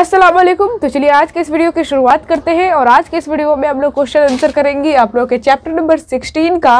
अस्सलाम वालेकुम तो चलिए आज के इस वीडियो की शुरुआत करते हैं और आज के इस वीडियो में हम लोग क्वेश्चन आंसर करेंगे आप लोग के चैप्टर नंबर 16 का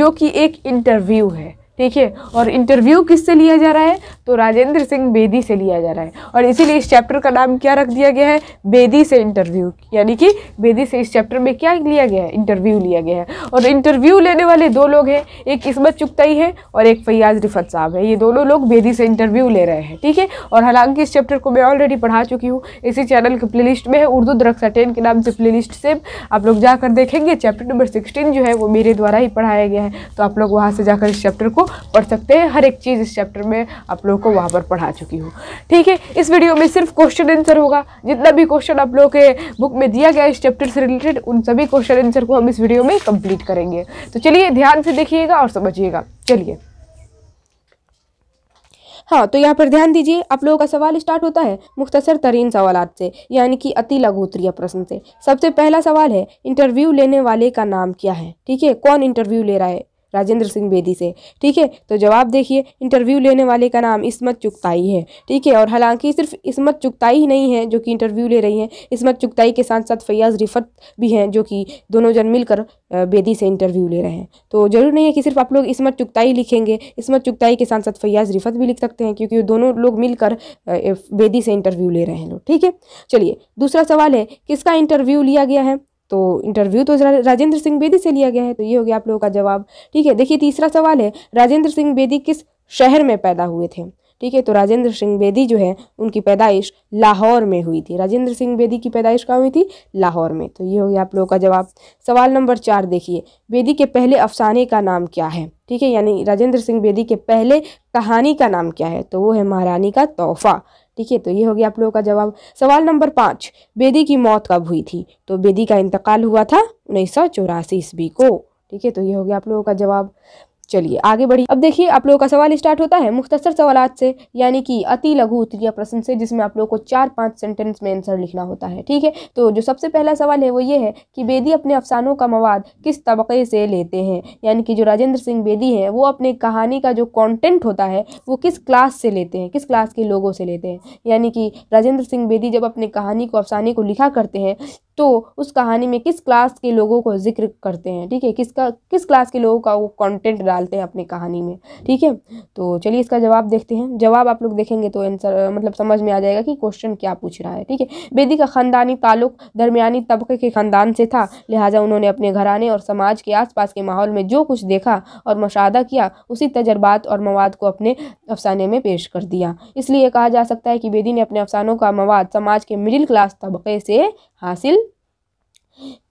जो कि एक इंटरव्यू है ठीक है और इंटरव्यू किससे लिया जा रहा है तो राजेंद्र सिंह बेदी से लिया जा रहा है और इसीलिए इस चैप्टर का नाम क्या रख दिया गया है बेदी से इंटरव्यू यानी कि बेदी से इस चैप्टर में क्या लिया गया है इंटरव्यू लिया गया है और इंटरव्यू लेने वाले दो लोग हैं एक किस्मत चुगताई है और एक फैयाज रिफत साहब है ये दोनों लोग बेदी से इंटरव्यू ले रहे हैं ठीक है और हालांकि इस चैप्टर को मैं ऑलरेडी पढ़ा चुकी हूँ इसी चैनल की प्ले में है उर्दू दरख्त टेन के नाम से प्ले से आप लोग जाकर देखेंगे चैप्टर नंबर सिक्सटीन जो है वो मेरे द्वारा ही पढ़ाया गया है तो आप लोग वहाँ से जाकर इस चैप्टर को पढ़ सकते हैं हर एक चीज़ इस चैप्टर में आप लोगों को वहाँ पर पढ़ा चुकी हूँ ठीक है इस वीडियो में सिर्फ क्वेश्चन आंसर होगा जितना भी क्वेश्चन आप लोगों के बुक में दिया गया इस चैप्टर से रिलेटेड उन सभी क्वेश्चन आंसर को हम इस वीडियो में कंप्लीट करेंगे तो चलिए ध्यान से देखिएगा और समझिएगा चलिए हाँ तो यहाँ पर ध्यान दीजिए आप लोगों का सवाल स्टार्ट होता है मुख्तसर तरीन सवाल से यानी कि अति लघुत्रीय प्रश्न से सबसे पहला सवाल है इंटरव्यू लेने वाले का नाम क्या है ठीक है कौन इंटरव्यू ले रहा है राजेंद्र सिंह बेदी से ठीक है तो जवाब देखिए इंटरव्यू लेने वाले का नाम इसमत चुगताई है ठीक है और हालांकि सिर्फ इसमत चुगताई ही नहीं है जो कि इंटरव्यू ले रही हैं इसमत चुगताई के साथ साथ फैयाज रिफत भी हैं जो कि दोनों जन मिलकर बेदी से इंटरव्यू ले रहे हैं तो ज़रूर नहीं है कि सिर्फ आप लोग इसमत चुगताई लिखेंगे इसमत चुगताई के साथ साथ फैयाज रिफत भी लिख सकते हैं क्योंकि दोनों लोग मिलकर बेदी से इंटरव्यू ले रहे हैं लोग ठीक है चलिए दूसरा सवाल है किसका इंटरव्यू लिया गया है तो इंटरव्यू तो राजेंद्र सिंह बेदी से लिया गया है तो ये हो गया आप लोगों का जवाब ठीक है देखिए तीसरा सवाल है राजेंद्र सिंह बेदी किस शहर में पैदा हुए थे ठीक है तो राजेंद्र सिंह बेदी जो है उनकी पैदाइश लाहौर में हुई थी राजेंद्र सिंह बेदी की पैदाइश कहाँ हुई थी लाहौर में तो ये हो गया आप लोगों का जवाब सवाल नंबर चार देखिए बेदी के पहले अफसाने का नाम क्या है ठीक है यानी राजेंद्र सिंह बेदी के पहले कहानी का नाम क्या है तो वो है महारानी का तोहफा ठीक है तो ये हो गया आप लोगों का जवाब सवाल नंबर पाँच बेदी की मौत कब हुई थी तो बेदी का इंतकाल हुआ था उन्नीस सौ ईस्वी को ठीक है तो ये हो गया आप लोगों का जवाब चलिए आगे बढ़िए अब देखिए आप लोगों का सवाल स्टार्ट होता है मुख्तसर सवाल से यानी कि अति लघु उत्तरीय प्रश्न से जिसमें आप लोगों को चार पाँच सेंटेंस में आंसर लिखना होता है ठीक है तो जो सबसे पहला सवाल है वो ये है कि बेदी अपने अफसानों का मवाद किस तबके से लेते हैं यानी कि जो राजेंद्र सिंह बेदी हैं वो अपने कहानी का जो कॉन्टेंट होता है वो किस क्लास से लेते हैं किस क्लास के लोगों से लेते हैं यानी कि राजेंद्र सिंह बेदी जब अपने कहानी को अफसाने को लिखा करते हैं तो उस कहानी में किस क्लास के लोगों को जिक्र करते हैं ठीक है किसका किस क्लास के लोगों का वो कंटेंट डालते हैं अपनी कहानी में ठीक है तो चलिए इसका जवाब देखते हैं जवाब आप लोग देखेंगे तो आंसर मतलब समझ में आ जाएगा कि क्वेश्चन क्या पूछ रहा है ठीक है बेदी का ख़ानदानी ताल्लुक दरमियानी तबके के ख़ानदान से था लिहाजा उन्होंने अपने घराने और समाज के आस के माहौल में जो कुछ देखा और मशादा किया उसी तजर्बात और मवाद को अपने अफसाने में पेश कर दिया इसलिए कहा जा सकता है कि बेदी ने अपने अफसानों का मवाद समाज के मिडिल क्लास तबके से hasil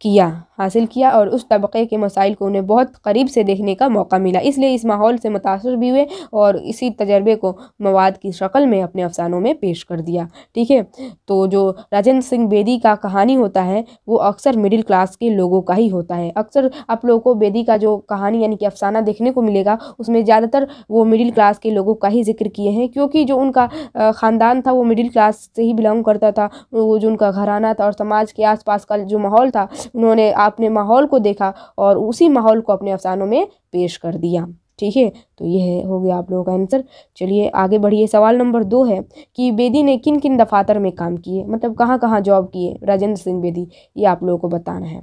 किया हासिल किया और उस तबके के मसाइल को उन्हें बहुत करीब से देखने का मौका मिला इसलिए इस माहौल से मुतासर भी हुए और इसी तजर्बे को मवाद की शक्ल में अपने अफसानों में पेश कर दिया ठीक है तो जो राजेंद्र सिंह बेदी का कहानी होता है वो अक्सर मिडिल क्लास के लोगों का ही होता है अक्सर आप लोगों को बेदी का जो कहानी यानी कि अफसाना देखने को मिलेगा उसमें ज़्यादातर वो मिडिल क्लास के लोगों का ही जिक्र किए हैं क्योंकि जो उनका ख़ानदान था वो मिडिल क्लास से ही बिलोंग करता था वो जो उनका घराना था और समाज के आस का जो माहौल था उन्होंने अपने माहौल को देखा और उसी माहौल को अपने अफसानों में पेश कर दिया ठीक है तो ये हो गया आप लोगों का आंसर चलिए आगे बढ़िए सवाल नंबर दो है कि बेदी ने किन किन दफातर में काम किए मतलब कहाँ कहाँ जॉब किए राजेंद्र सिंह बेदी ये आप लोगों को बताना है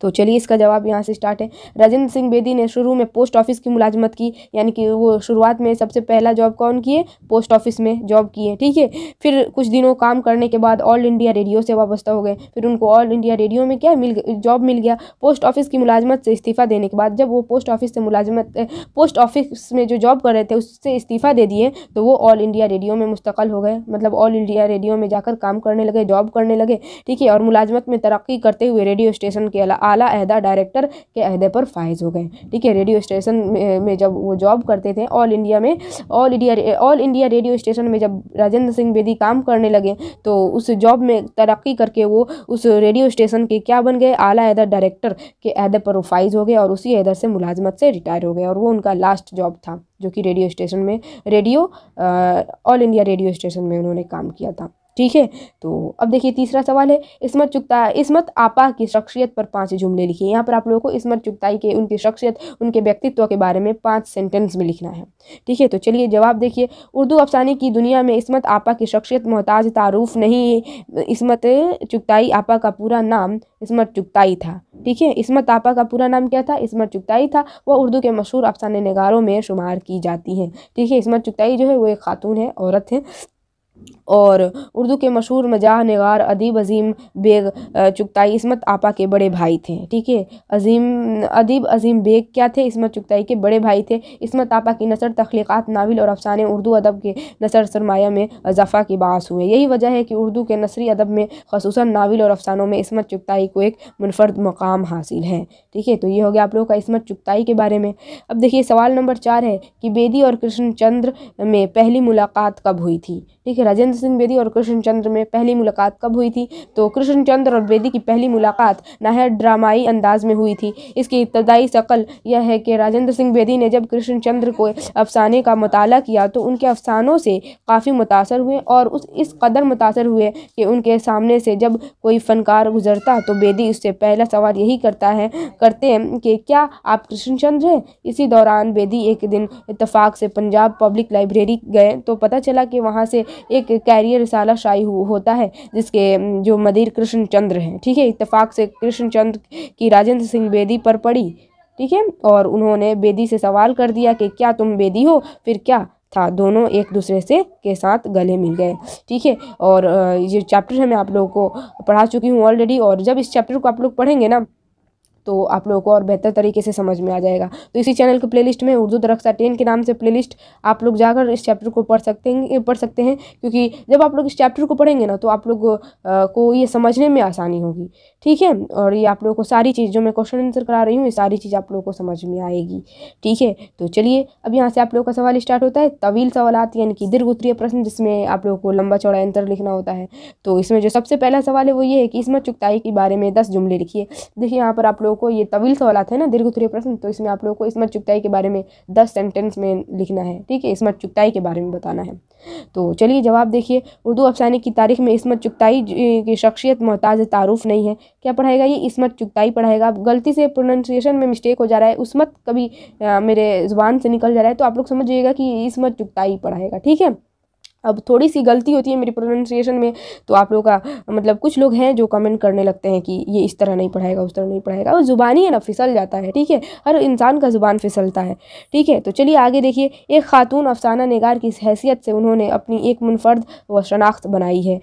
तो चलिए इसका जवाब यहाँ से स्टार्ट है राजेंद्र सिंह बेदी ने शुरू में पोस्ट ऑफिस की मुलाजमत की यानी कि वो शुरुआत में सबसे पहला जॉब कौन किए पोस्ट ऑफिस में जॉब किए ठीक है फिर कुछ दिनों काम करने के बाद ऑल इंडिया रेडियो से वाबस्ता हो गए फिर उनको ऑल इंडिया रेडियो में क्या मिल जॉब मिल गया पोस्ट ऑफिस की मुलाजमत से इस्तीफ़ा देने के बाद जब वो पोस्ट ऑफिस से मुलाजमत पोस्ट ऑफिस में जो जॉब कर रहे थे उससे इस्तीफ़ा दे दिए तो वो ऑल इंडिया रेडियो में मुस्तकल हो गए मतलब ऑल इंडिया रेडियो में जाकर काम करने लगे जॉब करने लगे ठीक है और मुलाजमत में तरक्की करते हुए रेडियो स्टेशन के अला आला अहदा डायरेक्टर के अहदे पर फायज हो गए ठीक है रेडियो स्टेशन में जब वो जॉब करते थे ऑल इंडिया में all India all India radio station में जब राजेंद्र सिंह बेदी काम करने लगे तो उस जॉब में तरक्की करके वो उस रेडियो स्टेशन के क्या बन गए आला अहदा डायरेक्टर के अहदे पर वो फाइज हो गए और उसी अहदे से मुलाजमत से रिटायर हो गए और वो उनका लास्ट जॉब था जो कि रेडियो स्टेशन में radio all India radio station में उन्होंने काम किया था ठीक है तो अब देखिए तीसरा सवाल है इसमत चुगता इसमत आपा की शख्सियत पर पांच जुमले लिखिए यहाँ पर आप लोगों को इसमत चुगताई के उनकी शख्सियत उनके व्यक्तित्व के बारे में पांच सेंटेंस में लिखना है ठीक है तो चलिए जवाब देखिए उर्दू अफसाने की दुनिया में इसमत आपा की शख्सियत मोहताज तारुफ नहीं इसमत चुगताई आपा का पूरा नाम इसमत चुगताई था ठीक है इसमत आपा का पूरा नाम क्या था इसमत चुगताई था वह उर्दू के मशहूर अफसाने नगारों में शुमार की जाती है ठीक है इसमत चुगताई जो है वो एक खातून है औरत है और उर्दू के मशहूर मजाह नगार अदीब अज़ीम बेग चुगताई इसमत आपा के बड़े भाई थे ठीक है अजीम अदीब अजीम बेग क्या थे इसमत चुगताई के बड़े भाई थे इसमत आपा की नसर तख्लीक़ात नावल और अफसाने उर्दू अदब के नसर सरमाया में अजाफा के बास हुए यही वजह है कि उर्दू के नसरी अदब में खसूस नावल और अफसानों में इसमत चुगताई को एक मुनफरद मकाम हासिल है ठीक है तो ये हो गया आप लोगों का इसमत चुगताई के बारे में अब देखिए सवाल नंबर चार है कि बेदी और कृष्णचंद्र में पहली मुलाकात कब हुई थी ठीक है राजेंद्र सिंह बेदी और कृष्णचंद्र में पहली मुलाकात कब हुई थी तो कृष्णचंद्र और बेदी की पहली मुलाकात नाहर ड्रामाई अंदाज में हुई थी इसकी इब्तदाई शक्ल यह है कि राजेंद्र सिंह बेदी ने जब कृष्णचंद्र को अफसाने का मताल किया तो उनके अफसानों से काफ़ी मुतासर हुए और उस इस कदर मुतासर हुए कि उनके सामने से जब कोई फ़नकार गुजरता तो बेदी उससे पहला सवाल यही करता है करते हैं कि क्या आप कृष्णचंद्र हैं इसी दौरान बेदी एक दिन इतफाक़ से पंजाब पब्लिक लाइब्रेरी गए तो पता चला कि वहाँ से एक कैरियर रिसाला शाई होता है जिसके जो मदिर कृष्ण चंद्र हैं ठीक है इतफाक से कृष्ण चंद्र की राजेंद्र सिंह बेदी पर पड़ी ठीक है और उन्होंने बेदी से सवाल कर दिया कि क्या तुम बेदी हो फिर क्या था दोनों एक दूसरे से के साथ गले मिल गए ठीक है और ये चैप्टर है मैं आप लोगों को पढ़ा चुकी हूँ ऑलरेडी और जब इस चैप्टर को आप लोग पढ़ेंगे ना तो आप लोगों को और बेहतर तरीके से समझ में आ जाएगा तो इसी चैनल के प्लेलिस्ट में उर्दू दरख्सा टेन के नाम से प्लेलिस्ट आप लोग जाकर इस चैप्टर को पढ़ सकते हैं पढ़ सकते हैं क्योंकि जब आप लोग इस चैप्टर को पढ़ेंगे ना तो आप लोग को ये समझने में आसानी होगी ठीक है और ये आप लोगों को सारी चीज़ जो मैं क्वेश्चन आंसर करा रही हूँ ये सारी चीज़ आप लोगों को समझ में आएगी ठीक है तो चलिए अब यहाँ से आप लोगों का सवाल स्टार्ट होता है तवील सवालत यानी कि दीर्घ उत्तरीय प्रश्न जिसमें आप लोगों को लंबा चौड़ा आंसर लिखना होता है तो इसमें जो सबसे पहला सवाल है वो ये है कि इसमें चुकताई के बारे में दस जुमले लिखिए देखिए यहाँ पर आप लोग लोगों को ये तवील सवालत है ना उत्तरीय प्रश्न तो इसमें आप लोगों को इसमत चुगताई के बारे में दस सेंटेंस में लिखना है ठीक है इसमत चुगताई के बारे में बताना है तो चलिए जवाब देखिए उर्दू अफसाने की तारीख में इसमत चुगताई की शख्सियत मोहताज तारुफ नहीं है क्या पढ़ाएगा ये इसमत चुगताई पढ़ाएगा गलती से प्रोनाउंसिएशन में मिस्टेक हो जा रहा है उसमत कभी मेरे ज़ुबान से निकल जा रहा है तो आप लोग समझिएगा कि इसमत चुगताई पढ़ाएगा ठीक है अब थोड़ी सी गलती होती है मेरी प्रोनाउंसिएशन में तो आप लोग का मतलब कुछ लोग हैं जो कमेंट करने लगते हैं कि ये इस तरह नहीं पढ़ाएगा उस तरह नहीं पढ़ाएगा वो ज़ुबानी है ना फिसल जाता है ठीक है हर इंसान का ज़ुबान फिसलता है ठीक है तो चलिए आगे देखिए एक खातून अफसाना नगार की हैसियत से उन्होंने अपनी एक मुनफर्द व शनाख्त बनाई है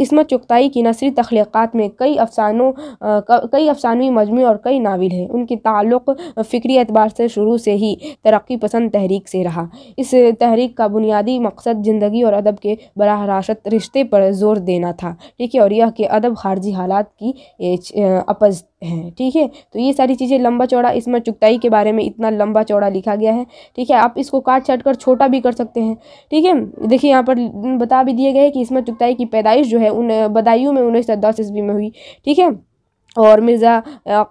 इसमत चुगताई की नसरी तख्लीक़ात में कई अफसानों कई अफसानवी मजमू और कई नावल हैं उनके ताल्लुक़ फ़िक्री एतबार से शुरू से ही तरक्की पसंद तहरीक से रहा इस तहरीक का बुनियादी मकसद ज़िंदगी और अदब के बरह हरासत रिश्ते पर जोर देना था ठीक है और यह कि अदब खारजी हालात की अपज हैं ठीक है तो ये सारी चीज़ें लंबा चौड़ा इसमें चुगताई के बारे में इतना लंबा चौड़ा लिखा गया है ठीक है आप इसको काट छाट कर छोटा भी कर सकते हैं ठीक है देखिए यहाँ पर बता भी दिए गए कि इसमें चुगताई की पैदाइश जो है उन बदायूँ में उन्नीस सौ दस ईस्वी में हुई ठीक है और मिर्ज़ा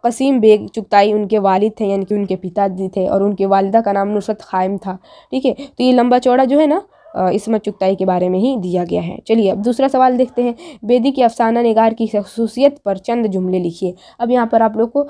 कसीम बेग चुगताई उनके वालिद थे यानी कि उनके पिताजी थे और उनके वालदा का नाम नुसरत खायम था ठीक है तो ये लंबा चौड़ा जो है ना इसमत चुगताई के बारे में ही दिया गया है चलिए अब दूसरा सवाल देखते हैं बेदी की अफसाना निगार की खसूसियत पर चंद जुमले लिखिए अब यहाँ पर आप लोग को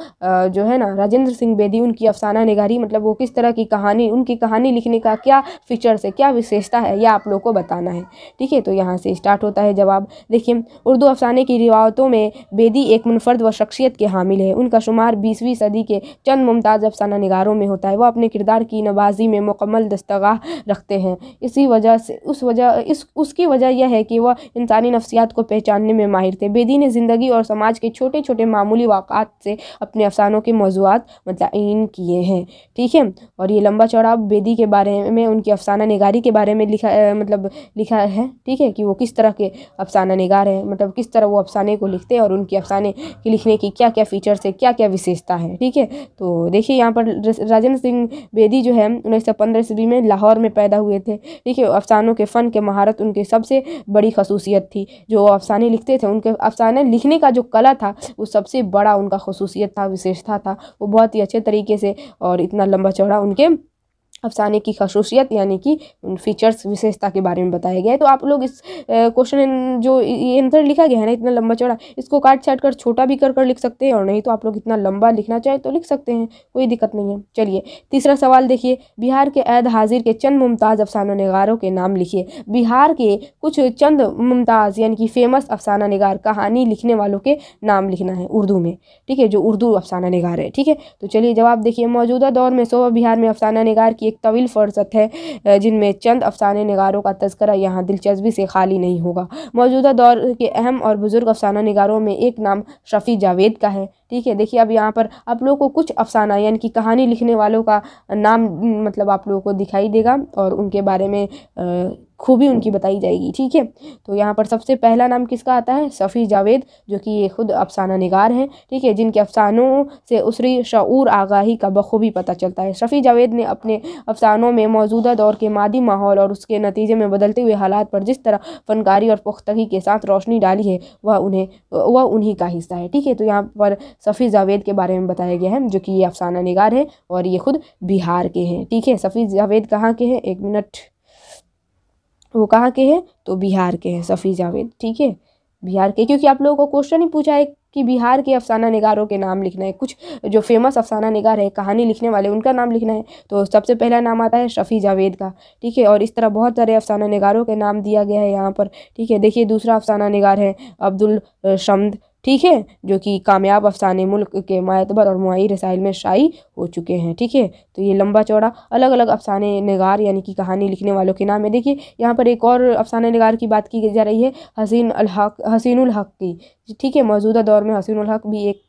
जो है ना राजेंद्र सिंह बेदी उनकी अफसाना निगारी मतलब वो किस तरह की कहानी उनकी कहानी लिखने का क्या फीचर्स है क्या विशेषता है यह आप लोग को बताना है ठीक है तो यहाँ से स्टार्ट होता है जवाब देखिए उर्दू अफसाने की रिवायतों में बेदी एक मुनफर्द व शख्सियत के हामिल है उनका शुमार बीसवीं सदी के चंद मुमताज़ अफसाना निगारों में होता है वह अपने किरदार की नवाजी में मुकम्मल दस्तगा रखते हैं इसी वजह से उस वजह इस उसकी वजह यह है कि वह इंसानी नफसियात को पहचानने में माहिर थे बेदी ने ज़िंदगी और समाज के छोटे छोटे मामूली वाक़ात से अपने अफसानों के मौजूद मतन किए हैं ठीक है और ये लंबा चौड़ा बेदी के बारे में उनकी अफसाना नगारी के बारे में लिखा मतलब लिखा है ठीक है कि वो किस तरह के अफसाना नगार हैं मतलब किस तरह वो अफसाने को लिखते हैं और उनके अफसाने के लिखने की क्या क्या फ़ीचर्स है क्या क्या विशेषता है ठीक है तो देखिए यहाँ पर राजेंद्र सिंह बेदी जो है उन्नीस सौ पंद्रह ईस्वी में लाहौर में पैदा हुए थे ठीक है अफसानों के फ़न के महारत उनकी सबसे बड़ी खसूसियत थी जो अफसाने लिखते थे उनके अफसाने लिखने का जो कला था वो सबसे बड़ा उनका खसूसियत था विशेषता था वो बहुत ही अच्छे तरीके से और इतना लंबा चौड़ा उनके अफसाने की खसूसियत यानी कि फीचर्स विशेषता के बारे में बताया गया है तो आप लोग इस क्वेश्चन जो ये आंसर लिखा गया है ना इतना लंबा चौड़ा इसको काट छाट कर छोटा भी कर कर लिख सकते हैं और नहीं तो आप लोग इतना लंबा लिखना चाहें तो लिख सकते हैं कोई दिक्कत नहीं है चलिए तीसरा सवाल देखिए बिहार के ऐद हाजिर के चंद मुमताज़ अफसाना नगारों के नाम लिखिए बिहार के कुछ चंद मुमताज़ यानी कि फेमस अफसाना नगार कहानी लिखने वालों के नाम लिखना है उर्दू में ठीक है जो उर्दू अफसाना नगार है ठीक है तो चलिए जवाब देखिए मौजूदा दौर में सोबा बिहार में अफसाना नगार की एक एक तवील फहरसत है जिनमें चंद अफसाने नगारों का तस्करा यहाँ दिलचस्पी से खाली नहीं होगा मौजूदा दौर के अहम और बुज़ुर्ग अफसाना नगारों में एक नाम शफ़ी जावेद का है ठीक है देखिए अब यहाँ पर आप लोगों को कुछ अफसाना यानी कि कहानी लिखने वालों का नाम मतलब आप लोगों को दिखाई देगा और उनके बारे में खूबी उनकी बताई जाएगी ठीक है तो यहाँ पर सबसे पहला नाम किसका आता है सफ़ी जावेद जो कि ये खुद अफसाना निगार हैं ठीक है जिनके अफसानों से उसरी शूर आगाही का बखूबी पता चलता है शफ़ी जावेद ने अपने अफसानों में मौजूदा दौर के मादी माहौल और उसके नतीजे में बदलते हुए हालात पर जिस तरह फनकारी और पुख्तगी के साथ रोशनी डाली है वह उन्हें वह उन्हीं का हिस्सा है ठीक है तो यहाँ पर सफ़ी जावेद के बारे में बताया गया है जो कि ये अफसाना निगार है और ये खुद बिहार के हैं ठीक है सफ़ी जावेद कहाँ के हैं एक मिनट वो कहाँ के हैं तो बिहार के हैं सफ़ी जावेद ठीक है बिहार के क्योंकि आप लोगों को क्वेश्चन ही पूछा है कि बिहार के अफसाना निगारों के नाम लिखना है कुछ जो फेमस अफसाना निगार है कहानी लिखने वाले उनका नाम लिखना है तो सबसे पहला नाम आता है शफ़ी जावेद का ठीक है और इस तरह बहुत सारे अफसाना निगारों के नाम दिया गया है यहाँ पर ठीक है देखिए दूसरा अफसाना निगार है अब्दुल शमद ठीक है जो कि कामयाब अफसाने मुल्क के मातबर और मुआई रसाइल में शाई हो चुके हैं ठीक है तो ये लंबा चौड़ा अलग अलग अफसाने नगार यानी कि कहानी लिखने वालों के नाम है देखिए यहाँ पर एक और अफसाने नगार की बात की जा रही है हसीन अलहक हसीन हक की ठीक है मौजूदा दौर में हसीन हक भी एक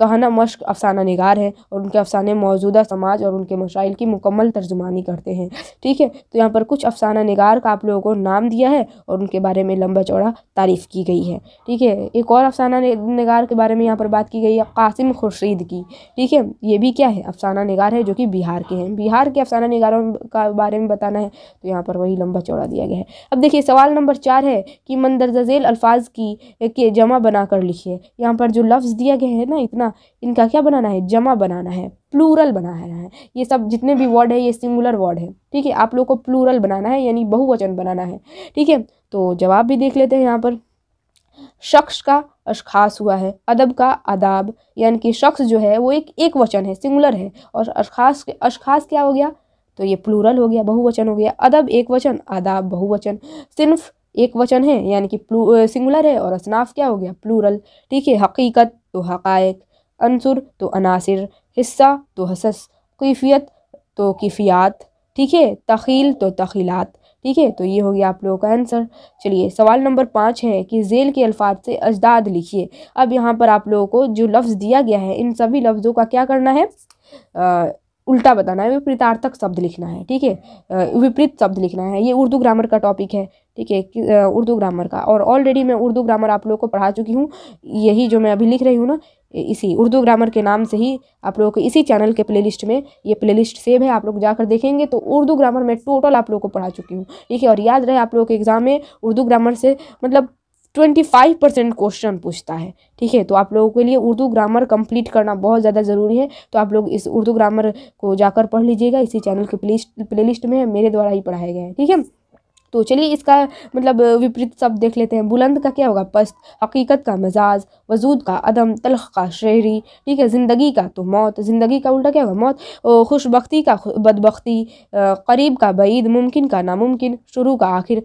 कहाना मश्क अफसाना नगार है और उनके अफसाने मौजूदा समाज और उनके मशाइल की मुकम्मल तर्जुमानी करते हैं ठीक है तो यहाँ पर कुछ अफसाना नगार का आप लोगों को नाम दिया है और उनके बारे में लंबा चौड़ा तारीफ़ की गई है ठीक है एक और अफसाना अफसाना निगार के बारे में यहाँ पर बात की गई है कासिम खुर्शीद की ठीक है ये भी क्या है अफसाना निगार है जो कि बिहार के हैं बिहार के अफसाना निगारों का बारे में बताना है तो यहाँ पर वही लंबा चौड़ा दिया गया है अब देखिए सवाल नंबर चार है कि मंदरजा झेल अल्फाज की के जमा बना कर लिखिए यहाँ पर जो लफ्ज़ दिया गया है ना इतना इनका क्या बनाना है जमा बनाना है प्लूरल बनाना है ये सब जितने भी वर्ड है ये सिंगुलर वर्ड है ठीक है आप लोग को प्लूरल बनाना है यानी बहुवचन बनाना है ठीक है तो जवाब भी देख लेते हैं यहाँ पर शख्स का अशखास हुआ है अदब का आदाब यानी कि शख्स जो है वो एक एक वचन है सिंगुलर है और अशखास अशखास क्या हो गया तो ये प्लूरल हो गया बहुवचन हो गया अदब एक वचन आदाब बहुवचन सिर्फ एक वचन है यानी कि सिंगुलर है और असनाफ क्या हो गया प्लूरल ठीक है हकीकत तो हकायक अनसर तो अनासर हिस्सा तो हसस कैफियत तो किफियात ठीक है तखील तो तखीलात ठीक है तो ये हो गया आप लोगों का आंसर चलिए सवाल नंबर पाँच है कि जेल के अल्फाज से अजदाद लिखिए अब यहाँ पर आप लोगों को जो लफ्ज़ दिया गया है इन सभी लफ्ज़ों का क्या करना है आ, उल्टा बताना है विपरीतार्थक शब्द लिखना है ठीक है विपरीत शब्द लिखना है ये उर्दू ग्रामर का टॉपिक है ठीक है उर्दू ग्रामर का और ऑलरेडी मैं उर्दू ग्रामर आप लोगों को पढ़ा चुकी हूँ यही जो मैं अभी लिख रही हूँ ना इसी उर्दू ग्रामर के नाम से ही आप लोगों को इसी चैनल के प्लेलिस्ट में ये प्लेलिस्ट सेव है आप लोग जाकर देखेंगे तो उर्दू ग्रामर मैं टोटल आप लोगों को पढ़ा चुकी हूँ ठीक है और याद रहे आप लोगों के एग्ज़ाम में उर्दू ग्रामर से मतलब ट्वेंटी फाइव परसेंट क्वेश्चन पूछता है ठीक है तो आप लोगों के लिए उर्दू ग्रामर कंप्लीट करना बहुत ज़्यादा ज़रूरी है तो आप लोग इस उर्दू ग्रामर को जाकर पढ़ लीजिएगा इसी चैनल के प्ले प्लेलिस्ट में मेरे द्वारा ही पढ़ाया गया है ठीक है तो चलिए इसका मतलब विपरीत शब्द देख लेते हैं बुलंद का क्या होगा पस्त हकीकत का मजाज वजूद का अदम तलख का शहरी ठीक है ज़िंदगी का तो मौत ज़िंदगी का उल्टा क्या होगा मौत खुशबख्ती का बदबख्ती करीब का बैद मुमकिन का नामुमकिन शुरू का आखिर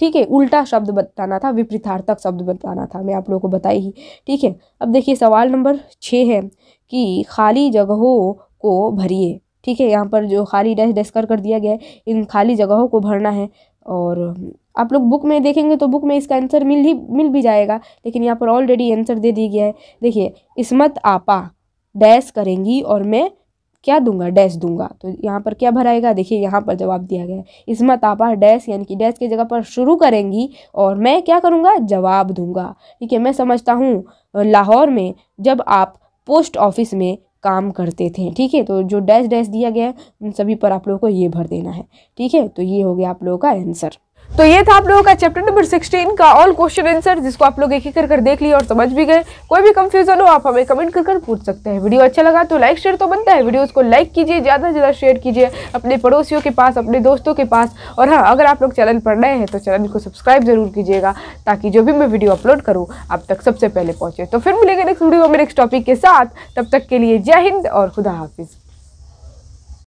ठीक है उल्टा शब्द बताना था विपरीतार्थक शब्द बताना था मैं आप लोगों को बताई ही ठीक है अब देखिए सवाल नंबर छः है कि खाली जगहों को भरिए ठीक है यहाँ पर जो खाली डैश डेस्कर कर दिया गया है इन खाली जगहों को भरना है और आप लोग बुक में देखेंगे तो बुक में इसका आंसर मिल ही मिल भी जाएगा लेकिन यहाँ पर ऑलरेडी आंसर दे दिया गया है देखिए इसमत आपा डैश करेंगी और मैं क्या दूंगा डैश दूंगा तो यहाँ पर क्या भराएगा देखिए यहाँ पर जवाब दिया गया है इसमत आपा डैश यानी कि डैश की जगह पर शुरू करेंगी और मैं क्या करूँगा जवाब दूंगा ठीक है मैं समझता हूँ लाहौर में जब आप पोस्ट ऑफिस में काम करते थे ठीक है तो जो डैश डैश दिया गया है उन सभी पर आप लोगों को ये भर देना है ठीक है तो ये हो गया आप लोगों का आंसर तो ये था आप लोगों का चैप्टर नंबर 16 का ऑल क्वेश्चन आंसर जिसको आप लोग एक ही कर कर देख लिए और समझ भी गए कोई भी कंफ्यूजन हो आप हमें कमेंट कर कर पूछ सकते हैं वीडियो अच्छा लगा तो लाइक शेयर तो बनता है वीडियोज़ को लाइक कीजिए ज़्यादा से ज़्यादा शेयर कीजिए अपने पड़ोसियों के पास अपने दोस्तों के पास और हाँ अगर आप लोग चैनल पर नए हैं तो चैनल को सब्सक्राइब जरूर कीजिएगा ताकि जो भी मैं वीडियो अपलोड करूँ आप तक सबसे पहले पहुँचे तो फिर मिलेगा नेक्स्ट वीडियो में नेक्स्ट टॉपिक के साथ तब तक के लिए जय हिंद और खुदा हाफिज़